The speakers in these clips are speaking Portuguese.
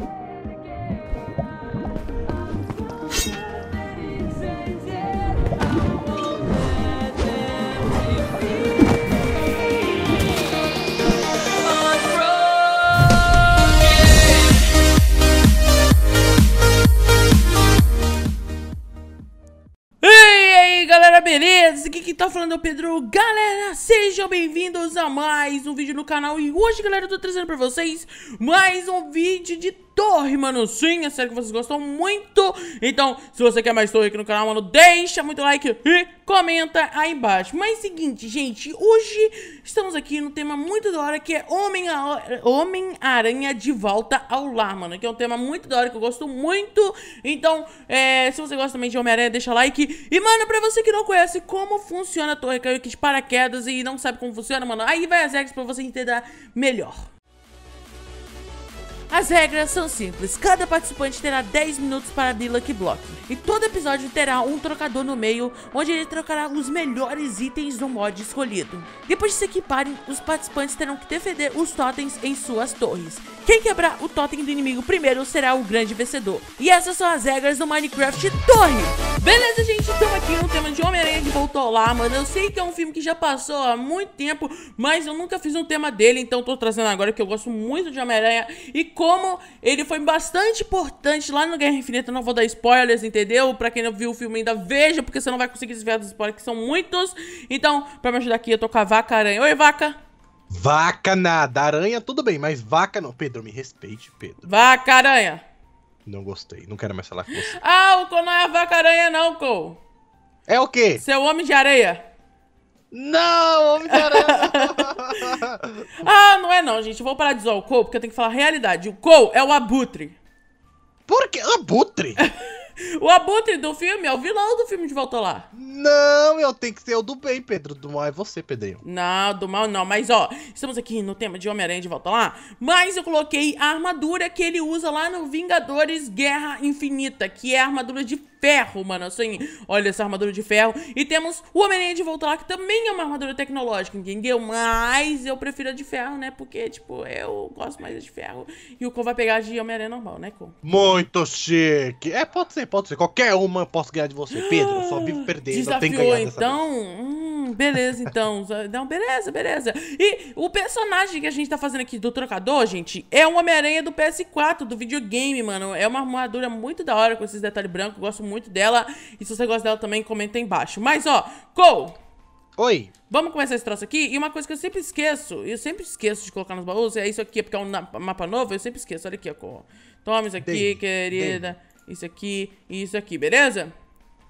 Thank you. Tá falando é o Pedro. Galera, sejam bem-vindos a mais um vídeo no canal. E hoje, galera, eu tô trazendo pra vocês mais um vídeo de torre, mano. Sim, é sério que vocês gostam muito. Então, se você quer mais torre aqui no canal, mano, deixa muito like e comenta aí embaixo. Mas seguinte, gente, hoje estamos aqui no tema muito da hora que é Homem-Aranha Homem de volta ao lar, mano. Que é um tema muito da hora que eu gosto muito. Então, é, se você gosta também de Homem-Aranha, deixa like. E, mano, pra você que não conhece como funciona funciona a torre, caiu aqui de paraquedas e não sabe como funciona, mano, aí vai as regras pra você entender melhor. As regras são simples, cada participante terá 10 minutos para abrir Lucky Block, e todo episódio terá um trocador no meio, onde ele trocará os melhores itens do mod escolhido. Depois de se equiparem, os participantes terão que defender os totens em suas torres. Quem quebrar o totem do inimigo primeiro será o grande vencedor. E essas são as regras do Minecraft Torre. Beleza, gente? Estamos aqui no tema de Homem-Aranha que voltou lá, mano. Eu sei que é um filme que já passou há muito tempo, mas eu nunca fiz um tema dele, então tô trazendo agora que eu gosto muito de Homem-Aranha e como ele foi bastante importante lá no Guerra Infinita. Não vou dar spoilers, entendeu? Pra quem não viu o filme ainda, veja, porque você não vai conseguir desviar dos spoilers, que são muitos. Então, pra me ajudar aqui, eu tô com a vaca aranha. Oi, vaca! Vaca nada. Aranha, tudo bem, mas vaca não. Pedro, me respeite, Pedro. Vaca aranha. Não gostei. Não quero mais falar com você. Ah, o Cole não é a vaca aranha, não, Cole. É o quê? Seu homem de areia. Não, homem de areia. ah, não é não, gente. vou parar de zoar o Cole, porque eu tenho que falar a realidade. O Cole é o abutre. Por que? Abutre? O abutre do filme é o vilão do filme de Volta Lá. Não, eu tenho que ser o do bem, Pedro. Do mal é você, Pedrinho. Não, do mal não. Mas, ó, estamos aqui no tema de Homem-Aranha de Volta Lá. Mas eu coloquei a armadura que ele usa lá no Vingadores Guerra Infinita, que é a armadura de ferro, mano. Assim, olha essa armadura de ferro. E temos o Homem-Aranha de Volta Lá, que também é uma armadura tecnológica, entendeu? Mas eu prefiro a de ferro, né? Porque, tipo, eu gosto mais da de ferro. E o Kou vai pegar a de Homem-Aranha normal, né, Kou? Muito chique. É, pode ser pode ser. Qualquer uma eu posso ganhar de você. Pedro, eu só ah, vivo perdendo. Desafiou, eu tenho que ganhar então. Hum, beleza, então. Não, beleza, beleza. E o personagem que a gente tá fazendo aqui do trocador, gente, é o Homem-Aranha do PS4, do videogame, mano. É uma armadura muito da hora com esses detalhes brancos. Gosto muito dela. E se você gosta dela também, comenta aí embaixo. Mas, ó, Cole. Oi. Vamos começar esse troço aqui. E uma coisa que eu sempre esqueço, eu sempre esqueço de colocar nos baús, é isso aqui, porque é um mapa novo, eu sempre esqueço. Olha aqui, ó. Toma isso aqui, Dei. querida. Dei isso aqui e isso aqui, beleza?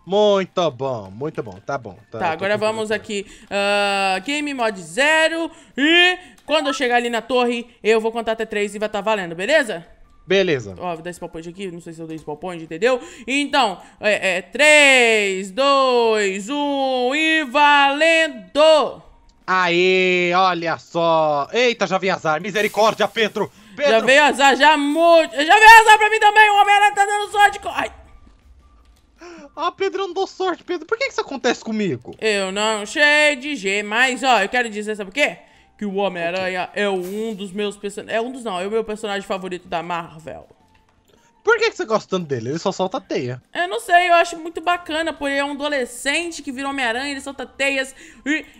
Muito bom, muito bom, tá bom. Tá, tá agora vamos aqui, uh, game mod 0 e quando eu chegar ali na torre, eu vou contar até 3 e vai estar tá valendo, beleza? Beleza. Ó, vou dar esse palpite aqui, não sei se eu dei esse palpite, entendeu? Então, é, é 3, 2, 1 e valendo! Aê, olha só! Eita, já vi azar, misericórdia, Pedro! Pedro. Já veio azar, já muito. Já veio azar pra mim também. O Homem-Aranha tá dando sorte. Ai. Ah, Pedro, eu não dou sorte, Pedro. Por que, que isso acontece comigo? Eu não sei de G, mas ó, eu quero dizer, sabe o quê? Que o Homem-Aranha okay. é um dos meus personagens. É um dos não, é o meu personagem favorito da Marvel. Por que você gosta tanto dele? Ele só solta teia. Eu não sei, eu acho muito bacana, porque é um adolescente que virou Homem-Aranha, ele solta teias.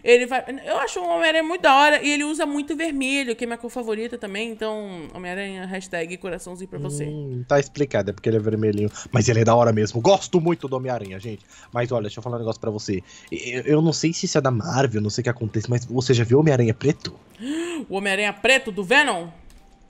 Ele vai. Eu acho o Homem-Aranha muito da hora e ele usa muito vermelho, que é minha cor favorita também. Então, Homem-Aranha, hashtag coraçãozinho pra você. Hum, tá explicado, é porque ele é vermelhinho. Mas ele é da hora mesmo. Gosto muito do Homem-Aranha, gente. Mas olha, deixa eu falar um negócio pra você. Eu, eu não sei se isso é da Marvel, não sei o que acontece, mas você já viu Homem-Aranha preto? O Homem-Aranha preto do Venom?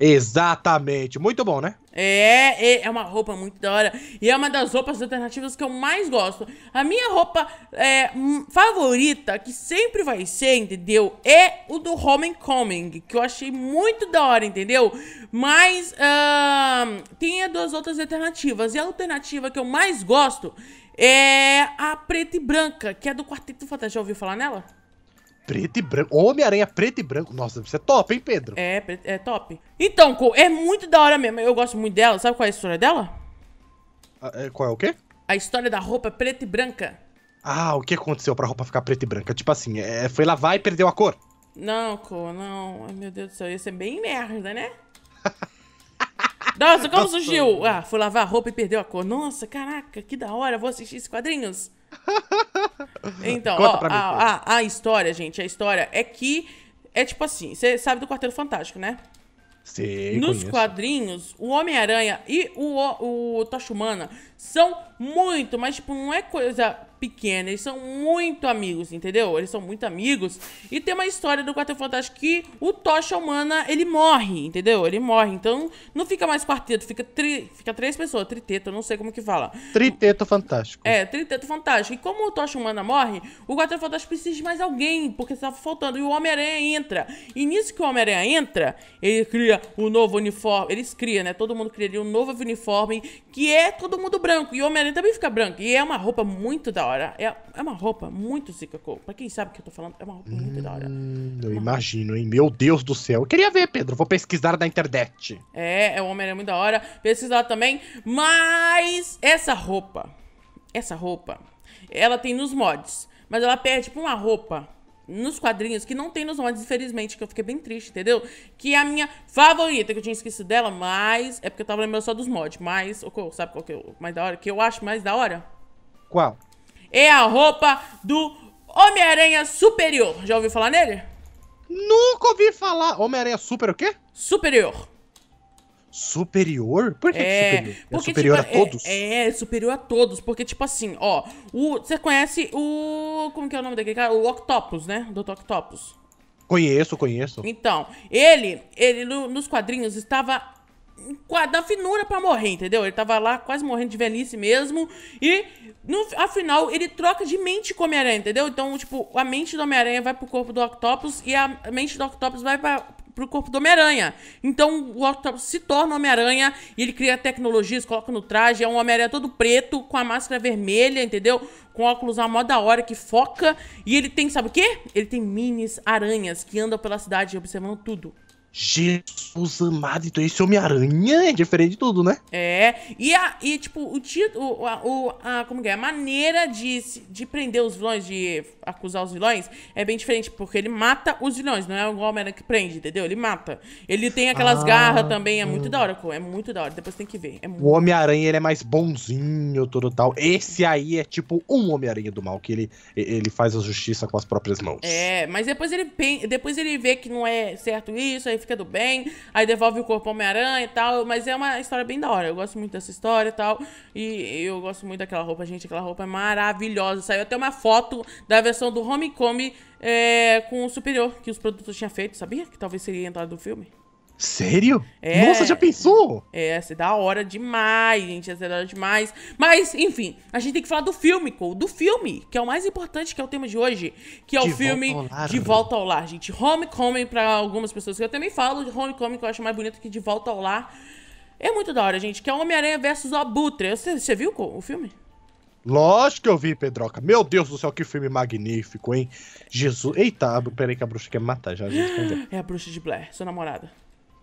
Exatamente. Muito bom, né? É, é, é, uma roupa muito da hora. E é uma das roupas alternativas que eu mais gosto. A minha roupa é, hum, favorita, que sempre vai ser, entendeu? É o do Homecoming, que eu achei muito da hora, entendeu? Mas uh, tem duas outras alternativas. E a alternativa que eu mais gosto é a preta e branca, que é do Quarteto Fantástico. Já ouviu falar nela? Preto e branco. Homem-Aranha preto e branco. Nossa, isso é top, hein, Pedro? É, é top. Então, é muito da hora mesmo. Eu gosto muito dela. Sabe qual é a história dela? A, ah, é, qual é o quê? A história da roupa preta e branca. Ah, o que aconteceu pra roupa ficar preta e branca? Tipo assim, é, é foi lavar e perdeu a cor? Não, cor, não. Ai, meu Deus do céu. Isso é bem merda, né? Nossa, como surgiu? Ah, foi lavar a roupa e perdeu a cor. Nossa, caraca, que da hora. Vou assistir esses quadrinhos. Então, Conta ó, pra mim, a, a, a, história, gente, a história é que é tipo assim, você sabe do Quarteiro Fantástico, né? Sim, Nos conheço. quadrinhos, o Homem-Aranha e o, o, o Tocha Humana são muito, mas tipo, não é coisa pequena. Eles são muito amigos, entendeu? Eles são muito amigos. E tem uma história do Quarteto Fantástico que o Tocha Humana, ele morre, entendeu? Ele morre. Então, não fica mais quarteto, fica, tri, fica três pessoas, triteto, não sei como que fala. Triteto Fantástico. É, Triteto Fantástico. E como o Tocha Humana morre, o Quarteto Fantástico precisa de mais alguém, porque está faltando. E o Homem-Aranha entra. E nisso que o Homem-Aranha entra, ele cria o novo uniforme. Eles criam, né? Todo mundo criaria um novo uniforme, que é todo mundo branco. E o Homem-Aranha também fica branco. E é uma roupa muito da hora hora. É, é uma roupa muito zica, pra quem sabe o que eu tô falando, é uma roupa muito hum, da hora. É eu imagino, hein? Meu Deus do céu. Eu queria ver, Pedro, vou pesquisar na internet. É, é o homem é muito da hora, pesquisar também, mas essa roupa, essa roupa, ela tem nos mods, mas ela perde pra uma roupa nos quadrinhos, que não tem nos mods, infelizmente, que eu fiquei bem triste, entendeu? Que é a minha favorita, que eu tinha esquecido dela, mas é porque eu tava lembrando só dos mods, mas, sabe qual que é o mais da hora? Que eu acho mais da hora? Qual? é a roupa do Homem-Aranha Superior. Já ouviu falar nele? Nunca ouvi falar. Homem-Aranha Super o quê? Superior. Superior? Por que, é, que superior? É porque, é superior tipo, a todos? É, é, é, superior a todos. Porque, tipo assim, ó. Você conhece o. Como que é o nome daquele cara? O Octopus, né? Do Octopus. Conheço, conheço. Então, ele, ele no, nos quadrinhos estava da finura para morrer, entendeu? Ele tava lá quase morrendo de velhice mesmo. E, no, afinal, ele troca de mente com o Homem-Aranha, entendeu? Então, tipo, a mente do Homem-Aranha vai pro corpo do Octopus e a mente do Octopus vai pra, pro corpo do Homem-Aranha. Então, o Octopus se torna Homem-Aranha e ele cria tecnologias, coloca no traje. É um Homem-Aranha todo preto, com a máscara vermelha, entendeu? Com óculos à moda hora que foca. E ele tem, sabe o quê? Ele tem minis aranhas que andam pela cidade observando tudo. Jesus amado, então esse Homem-Aranha é diferente de tudo, né? É, e, a, e tipo, o título, a, a, como que é? A maneira de, de prender os vilões, de acusar os vilões, é bem diferente, porque ele mata os vilões, não é o Homem-Aranha que prende, entendeu? Ele mata. Ele tem aquelas ah, garras também, é muito hum. da hora, é muito da hora, depois tem que ver. É muito... O Homem-Aranha, ele é mais bonzinho, todo tal. Esse aí é tipo um Homem-Aranha do mal, que ele, ele faz a justiça com as próprias mãos. É, mas depois ele, depois ele vê que não é certo isso, aí fica do bem, aí devolve o corpo ao Homem-Aranha e tal. Mas é uma história bem da hora. Eu gosto muito dessa história e tal. E eu gosto muito daquela roupa, gente. Aquela roupa é maravilhosa. Saiu até uma foto da versão do Homecoming é, com o superior que os produtos tinham feito, sabia? Que talvez seria entrada do filme. Sério? É, Nossa, já pensou? É, ser da hora demais, gente. Ia ser da hora demais. Mas, enfim, a gente tem que falar do filme, Cole. Do filme, que é o mais importante, que é o tema de hoje. Que é de o filme De Volta ao Lar, gente. Homecoming, pra algumas pessoas que eu também falo, de Homecoming, que eu acho mais bonito que De Volta ao Lar. É muito da hora, gente. Que é Homem-Aranha versus o Abutre. Você, você viu Cole, o filme? Lógico que eu vi, Pedroca. Meu Deus do céu, que filme magnífico, hein? Jesus. Eita, peraí que a bruxa quer é matar, já respondeu. É a bruxa de Blair, sua namorada.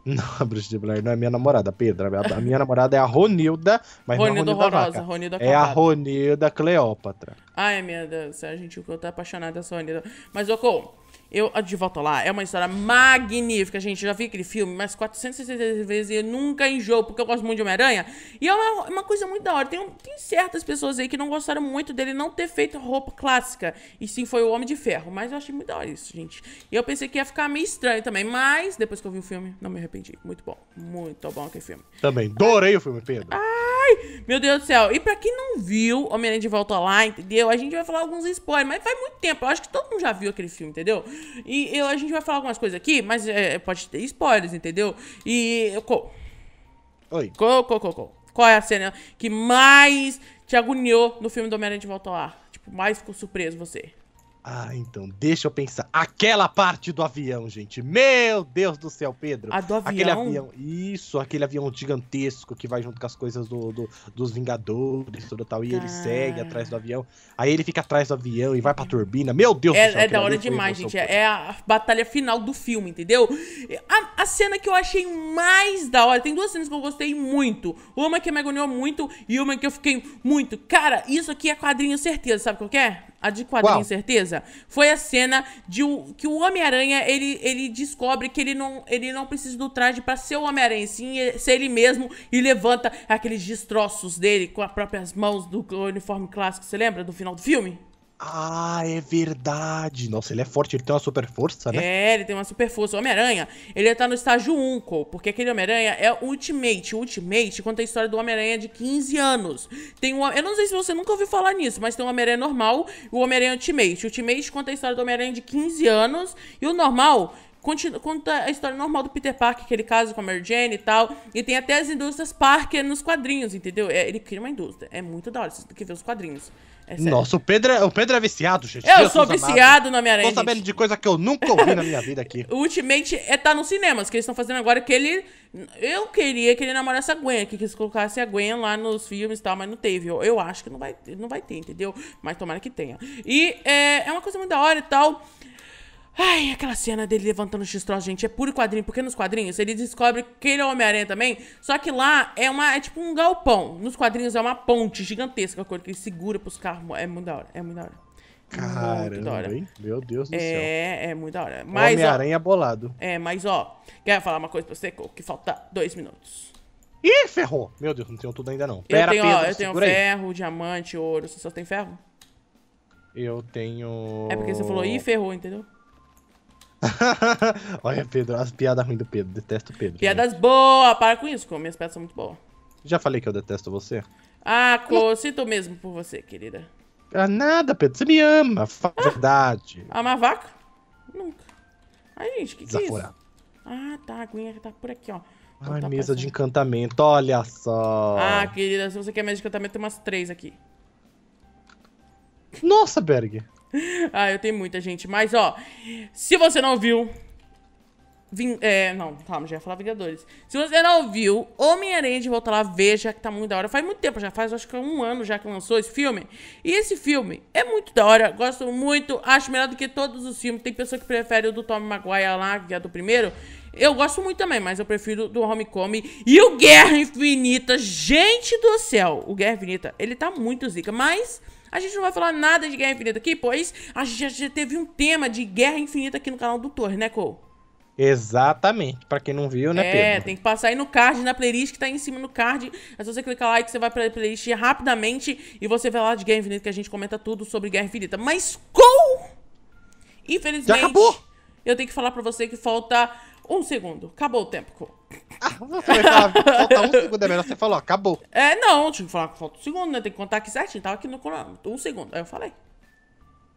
Não, a bruxa de Blair não é minha namorada, Pedro. A minha namorada é a Ronilda, mas Ronilda não é a Ronilda horrorosa, Vaca. Ronilda É a Ronilda Cleópatra. Ai, minha Deus, a é, gente eu tô apaixonada só ainda. Mas, Ocon, eu ah, De Volta Lá é uma história magnífica, gente. já vi aquele filme mais 460 vezes e eu nunca enjoo, porque eu gosto muito de Homem-Aranha. E é uma, uma, coisa muito da hora. Tem, tem certas pessoas aí que não gostaram muito dele não ter feito roupa clássica. E sim, foi o Homem de Ferro. Mas eu achei muito da hora isso, gente. E eu pensei que ia ficar meio estranho também. Mas depois que eu vi o filme, não me arrependi. Muito bom. Muito bom aquele filme. Também. Adorei o filme, Pedro. Ah! Ai, meu Deus do céu. E pra quem não viu Homem-Aranha de Volta lá, entendeu? A gente vai falar alguns spoilers, mas faz muito tempo. Eu acho que todo mundo já viu aquele filme, entendeu? E eu, a gente vai falar algumas coisas aqui, mas é, é pode ter spoilers, entendeu? E. Co... Oi. Co, co, co, co. Qual é a cena que mais te agoniou no filme do Homem-Aranha de Volta lá? Tipo, mais ficou surpreso você? Ah, então, deixa eu pensar. Aquela parte do avião, gente. Meu Deus do céu, Pedro. A do avião? Aquele avião. Isso, aquele avião gigantesco que vai junto com as coisas do, do dos Vingadores, tudo tal. E ele segue atrás do avião. Aí ele fica atrás do avião e vai pra turbina. Meu Deus é, do céu. É da hora demais, gente. É a batalha final do filme, entendeu? A, a, cena que eu achei mais da hora. Tem duas cenas que eu gostei muito. Uma que me agoniou muito e uma que eu fiquei muito. Cara, isso aqui é quadrinho certeza, sabe o que eu é? quero? A de quadrinho, certeza? Foi a cena de o, que o Homem-Aranha, ele, ele descobre que ele não, ele não precisa do traje para ser o Homem-Aranha, sim, ser ele mesmo, e levanta aqueles destroços dele com as próprias mãos do uniforme clássico, você lembra? Do final do filme? Ah, é verdade. Nossa, ele é forte, ele tem uma super força, né? É, ele tem uma super força. O Homem-Aranha, ele tá no estágio 1, porque aquele Homem-Aranha é Ultimate. Ultimate conta a história do Homem-Aranha de 15 anos. Tem um, eu não sei se você nunca ouviu falar nisso, mas tem o Homem-Aranha normal e o Homem-Aranha Ultimate. Ultimate conta a história do Homem-Aranha de 15 anos e o normal Continua, conta a história normal do Peter Parker, que ele casa com a Mary Jane e tal. E tem até as indústrias Parker nos quadrinhos, entendeu? É, ele cria uma indústria. É muito da hora, você tem que ver os quadrinhos. É Nossa, o Pedro, é, o Pedro é viciado, gente. Eu sou viciado na minha aranha Tô sabendo gente. de coisa que eu nunca ouvi na minha vida aqui. Ultimamente é tá nos cinemas, que eles estão fazendo agora que ele. Eu queria que ele namorasse a Gwen, que eles colocassem a Gwen lá nos filmes e tal, mas não teve. Eu, eu acho que não vai, não vai ter, entendeu? Mas tomara que tenha. E é, é uma coisa muito da hora e tal. Ai, aquela cena dele levantando o x gente, é puro quadrinho, porque nos quadrinhos ele descobre que ele é o Homem-Aranha também, só que lá é uma é tipo um galpão. Nos quadrinhos é uma ponte gigantesca, a cor que ele segura pros carros. É muito da hora, é muito da hora. Caramba, hein? Meu Deus do é, céu. É, é muito da hora. É Homem-Aranha bolado. É, mas ó, quero falar uma coisa pra você, que falta dois minutos. Ih, ferrou! Meu Deus, não tenho tudo ainda não. Pera, eu tenho, Pedro, ó, eu tenho ferro, diamante, ouro. Você só tem ferro? Eu tenho... É porque você falou, ih, ferrou, entendeu? Olha, Pedro, as piadas ruins do Pedro. Detesto o Pedro. Né? Piadas gente. boas! Para com isso, minhas peças são muito boas. Já falei que eu detesto você? Ah, Clô, sinto mesmo por você, querida. Ah, nada, Pedro. Você me ama. Fala ah, verdade. Amar vaca? Nunca. Ai, gente, o que, que é isso? Ah, tá. A aguinha tá por aqui, ó. Ai, mesa passando. de encantamento. Olha só. Ah, querida, se você quer mesa de encantamento, tem umas três aqui. Nossa, Berg. ah, eu tenho muita gente. Mas, ó, se você não viu... é, não, calma, já ia falar Vingadores. Se você não viu, Homem-Aranha de Volta Lá, veja que tá muito da hora. Faz muito tempo já, faz acho que um ano já que lançou esse filme. E esse filme é muito da hora, gosto muito, acho melhor do que todos os filmes. Tem pessoa que prefere o do Tom Maguire lá, que é do primeiro. Eu gosto muito também, mas eu prefiro do Homecoming. E o Guerra Infinita, gente do céu! O Guerra Infinita, ele tá muito zica, mas... A gente não vai falar nada de Guerra Infinita aqui, pois a gente já teve um tema de Guerra Infinita aqui no canal do Torre, né, Cole? Exatamente. Para quem não viu, né, é, Pedro? É, tem que passar aí no card, na playlist que tá aí em cima no card. É só você clicar lá que você vai pra playlist rapidamente e você vai lá de Guerra Infinita que a gente comenta tudo sobre Guerra Infinita. Mas Cole, Infelizmente... Já acabou! Eu tenho que falar pra você que falta um segundo. Acabou o tempo. Ah, você vai falar, falta um segundo, é melhor você falou, acabou. É, não, tinha que falar que falta um segundo, né? Tem que contar aqui certinho, tava aqui no um segundo. Aí eu falei.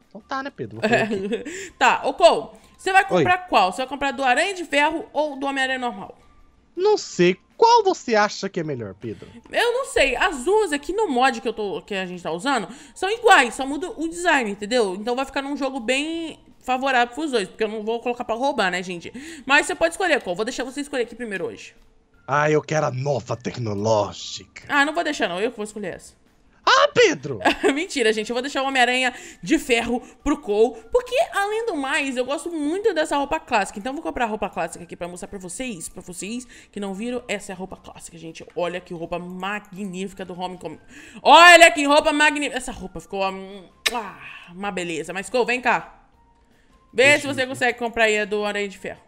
Então tá, né, Pedro? É. tá, ô Cole, você vai comprar Oi. qual? Você vai comprar do Aranha de Ferro ou do Homem-Aranha normal? Não sei. Qual você acha que é melhor, Pedro? Eu não sei. As duas aqui no mod que, eu tô, que a gente tá usando são iguais, só muda o design, entendeu? Então vai ficar num jogo bem favorável pros dois, porque eu não vou colocar pra roubar, né, gente? Mas você pode escolher qual. Vou deixar você escolher aqui primeiro hoje. Ah, eu quero a nova tecnológica. Ah, não vou deixar não, eu que vou escolher essa. Ah, Pedro! Mentira, gente. Eu vou deixar o Homem-Aranha de ferro pro Cole. Porque, além do mais, eu gosto muito dessa roupa clássica. Então, eu vou comprar a roupa clássica aqui pra mostrar pra vocês. Pra vocês que não viram, essa é a roupa clássica, gente. Olha que roupa magnífica do Homecoming. Olha que roupa magnífica. Essa roupa ficou... Hum, ah, uma beleza. Mas, Cole, vem cá. Vê se você consegue comprar aí a do Aranha de Ferro.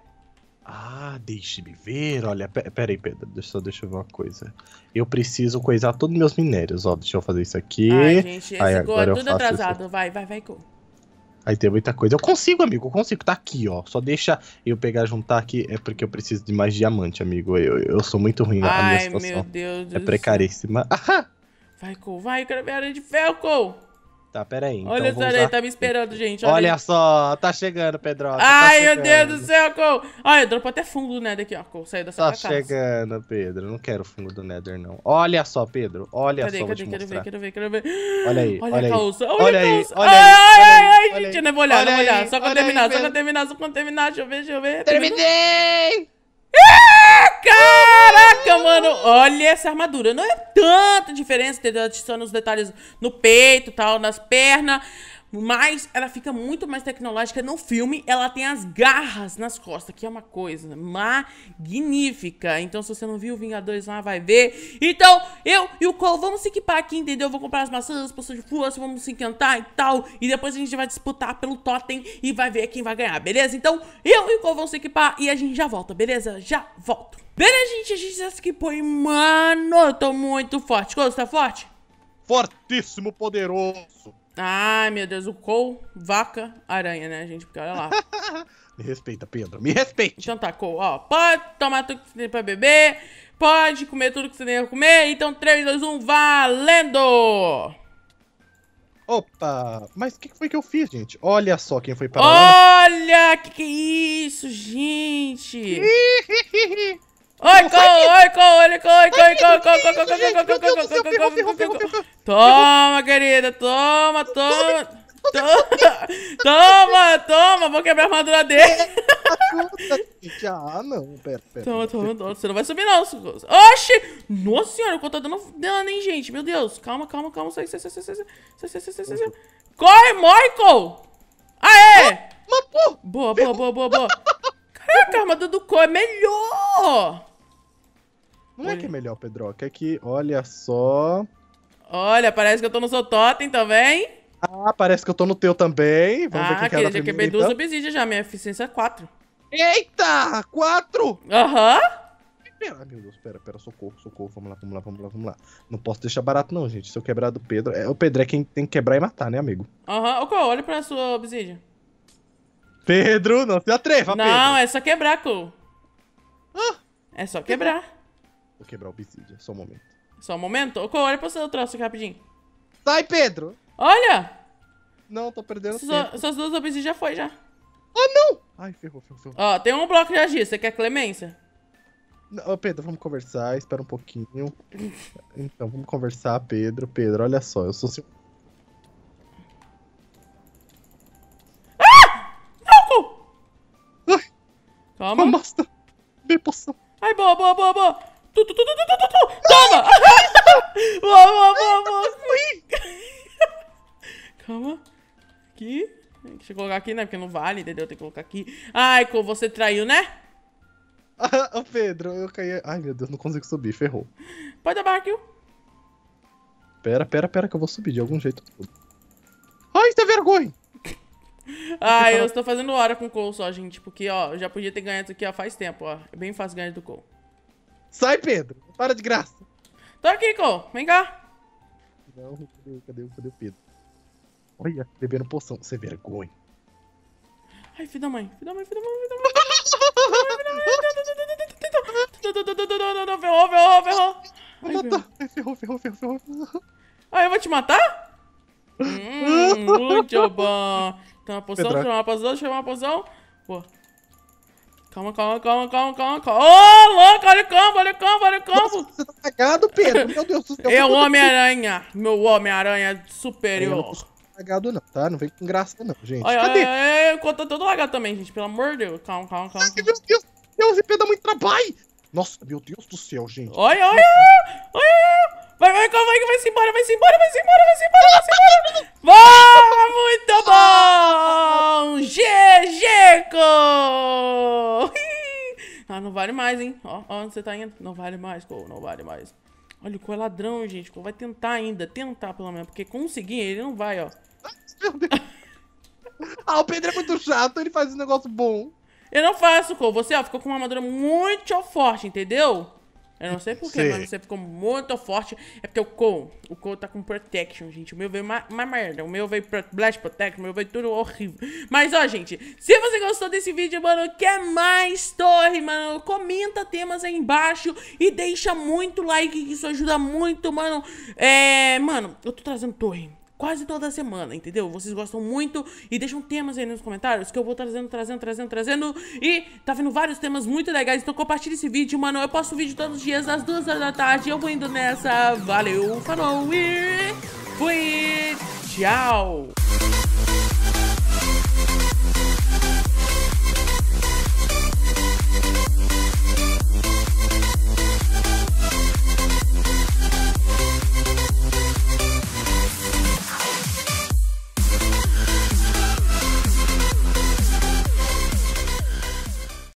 Ah, deixe-me ver. Olha, peraí, Pedro, deixa, deixa eu ver uma coisa. Eu preciso coisar todos os meus minérios, ó. Deixa eu fazer isso aqui. Ai, gente, esse Aí, agora é tudo atrasado. Isso. Vai, vai, vai, go. Aí tem muita coisa. Eu consigo, amigo, eu consigo. Tá aqui, ó. Só deixa eu pegar, juntar aqui. É porque eu preciso de mais diamante, amigo. Eu, eu sou muito ruim na minha situação. Ai, meu Deus é do É precaríssima. Vai, Cole, vai. Eu quero ver a área de ferro, Cole. Tá, pera aí. Olha, então pera tá me esperando, gente. Olha, olha só, tá chegando, Pedro. Tá ai, tá meu Deus do céu, Cole. Olha, dropou até fungo do Nether aqui, ó, Cole. Saiu dessa Tá chegando, Pedro. Não quero fungo do Nether, não. Olha só, Pedro. Olha cadê, só, cadê, quero ver, quero ver, quero ver. Olha aí, olha, olha a calça. Olha, aí, Olha ai, aí, ai, ai, ai, gente, eu não vou olhar, não vou olhar. Só quando terminar, só quando terminar, só quando terminar. Deixa eu ver, deixa eu ver. Terminei! Terminou. Caraca, mano! Olha essa armadura. Não é tanta diferença, só nos os detalhes no peito tal, nas pernas. Mas ela fica muito mais tecnológica no filme. Ela tem as garras nas costas, que é uma coisa magnífica. Então, se você não viu Vingadores lá, vai ver. Então, eu e o Cole vamos se equipar aqui, entendeu? Eu vou comprar as maçãs, as poções de força, vamos se encantar e tal. E depois a gente vai disputar pelo totem e vai ver quem vai ganhar, beleza? Então, eu e o Cole vamos se equipar e a gente já volta, beleza? Já volto. Beleza, gente? A gente já se equipou e, mano, eu tô muito forte. Cole, você tá forte? Fortíssimo poderoso. Ai, meu Deus, o Cole, vaca, aranha, né, gente? Porque olha lá. me respeita, Pedro, me respeita. Então tá, Cole, ó. Pode tomar tudo que você tem pra beber, pode comer tudo que você tem pra comer. Então 3, 2, 1, valendo! Opa! Mas o que foi que eu fiz, gente? Olha só quem foi para lá. Olha! Que que é isso, gente? Oi Cole, oi Cole, oiko, oiko, oiko, oiko, oiko, Toma, querida, toma, toma. Toma, toma, vou quebrar a armadura dele. É, ah, não, pera, pera. Toma, toma, toma, você não vai subir não. Oxi! Nossa senhora, o tá dando dano, hein, gente? Meu Deus, calma, calma, calma, sai, sai, sai, sai, sai, sai, sai, sai, sai, sai. Corre, Michael! Aê! Ah, boa, boa, boa, boa, boa. Caraca, a armadura do Cole é melhor! Não Oi. é que é melhor, Pedro? Que é que, olha só... Olha, parece que eu tô no seu totem também. Ah, parece que eu tô no teu também. Vamos ah, ver quem que era é já quebrei duas subsídios já, minha eficiência é 4. Eita! 4! Aham. Uhum. Pera, meu Deus, pera, pera, socorro, socorro, vamos lá, vamos lá, vamos lá, vamos lá. Não posso deixar barato não, gente, se eu quebrar do Pedro... É, o Pedro é quem tem que quebrar e matar, né, amigo? Aham, uhum. Cole, olha pra sua obsidian. Pedro, não se atreva, não, Pedro. Não, é só quebrar, Cole. Ah, é só quebrar. Vou quebrar o obsidian, só um momento. Só um momento? Ô, olha pra você o troço aqui rapidinho. Sai, Pedro! Olha! Não, tô perdendo Essas, tempo. Essas duas obsidian já foi, já. Oh, não! Ai, ferrou, ferrou, ferrou. Ó, tem um bloco de agir. Você quer clemência? Ô, Pedro, vamos conversar. Espera um pouquinho. então, vamos conversar, Pedro. Pedro, olha só. Eu sou seu... Ah! Não! Toma. Calma. Bem poção. Ai, boa, boa, boa, boa. Tu, tu, tu, Toma! Vamos, vamos, vamos. Calma. Aqui. Deixa eu colocar aqui, né? Porque não vale, entendeu? Tem que colocar aqui. Ai, Aiko, você traiu, né? Ah, ô, Pedro, eu caí. Ai, meu Deus, não consigo subir, ferrou. Pode dar barco. Pera, pera, pera, que eu vou subir de algum jeito. Ai, isso é vergonha! Ai, eu estou fazendo hora com o Cole só, gente, porque, ó, eu já podia ter ganhado aqui, ó, faz tempo, ó. É bem fácil ganhar do Cole. Sai, Pedro. Para de graça. Tô aqui, Cole. Vem cá. Não, cadê, cadê, cadê o Pedro? Olha, bebendo poção. Você é vergonha. Ai, filho da mãe. Filho da mãe, filho da mãe, filho da mãe. Ferrou, ferrou, ferrou. Ai, ferrou, ferrou, ferrou, ferrou. Ah, eu vou te matar? hum, muito bom. Tem uma poção, tem uma poção, tem uma poção. Boa. Calma, calma, calma, calma, calma, calma. Ô, oh, louco, olha o combo, olha o combo, olha o combo. Nossa, você tá cagado, Pedro. Meu Deus do céu. Eu, é Homem-Aranha. Meu Homem-Aranha superior. Eu não cagado, não, tá? Não vem com graça, não, gente. Olha, Cadê? Olha, olha, conta todo lagado também, gente. Pelo amor de Deus. Calma, calma, calma. Ai, meu Deus. Meu, você dá muito trabalho. Nossa, meu Deus do céu, gente. Olha, olha, olha. Vai, vai, calma aí que vai se embora, vai se embora, vai se embora, vai se embora, vai se embora. Vá, muito bom! GG, Ah, não vale mais, hein? Ó, ó, onde você tá indo? Não vale mais, Cole, não vale mais. Olha, o Cole é ladrão, gente. O Cole vai tentar ainda, tentar pelo menos, porque conseguir ele não vai, ó. Meu Deus. ah, o Pedro é muito chato, ele faz um negócio bom. Eu não faço com você, ó. Ficou com uma armadura muito forte, entendeu? Eu não sei porquê, mas você ficou muito forte. É porque o Cole, o Cole tá com protection, gente. O meu veio uma, merda. O meu veio pro, blast protection, o meu veio tudo horrível. Mas, ó, gente, se você gostou desse vídeo, mano, quer mais torre, mano, comenta temas aí embaixo e deixa muito like, que isso ajuda muito, mano. É, mano, eu tô trazendo torre quase toda semana, entendeu? Vocês gostam muito e deixam temas aí nos comentários que eu vou trazendo, trazendo, trazendo, trazendo. E tá vindo vários temas muito legais, então compartilha esse vídeo, mano. Eu posto vídeo todos os dias às duas horas da tarde. Eu vou indo nessa. Valeu, falou e fui! Tchau!